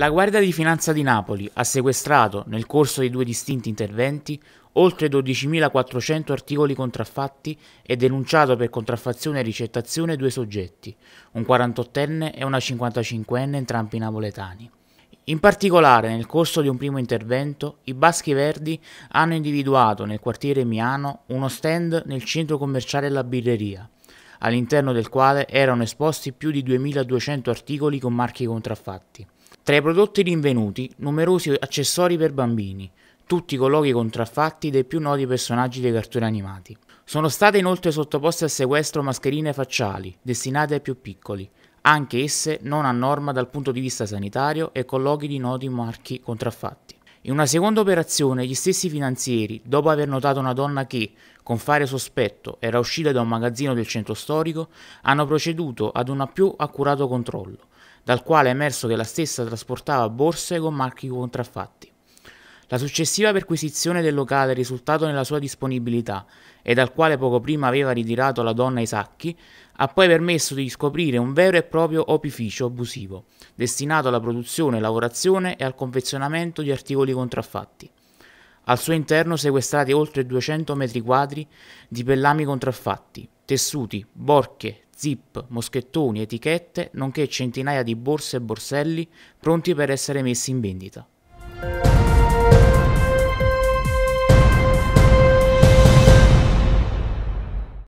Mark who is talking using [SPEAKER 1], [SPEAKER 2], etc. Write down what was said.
[SPEAKER 1] La Guardia di Finanza di Napoli ha sequestrato, nel corso di due distinti interventi, oltre 12.400 articoli contraffatti e denunciato per contraffazione e ricettazione due soggetti, un 48enne e una 55enne entrambi napoletani. In particolare, nel corso di un primo intervento, i Baschi Verdi hanno individuato nel quartiere Miano uno stand nel centro commerciale La Birreria, all'interno del quale erano esposti più di 2200 articoli con marchi contraffatti. Tra i prodotti rinvenuti, numerosi accessori per bambini, tutti colloqui contraffatti dei più noti personaggi dei cartoni animati. Sono state inoltre sottoposte a sequestro mascherine facciali, destinate ai più piccoli, anche esse non a norma dal punto di vista sanitario e colloqui di noti marchi contraffatti. In una seconda operazione gli stessi finanzieri, dopo aver notato una donna che, con fare sospetto, era uscita da un magazzino del centro storico, hanno proceduto ad un più accurato controllo, dal quale è emerso che la stessa trasportava borse con marchi contraffatti. La successiva perquisizione del locale è risultato nella sua disponibilità e dal quale poco prima aveva ritirato la donna i sacchi, ha poi permesso di scoprire un vero e proprio opificio abusivo, destinato alla produzione, lavorazione e al confezionamento di articoli contraffatti. Al suo interno sequestrati oltre 200 metri quadri di pellami contraffatti, tessuti, borche, zip, moschettoni, etichette, nonché centinaia di borse e borselli pronti per essere messi in vendita.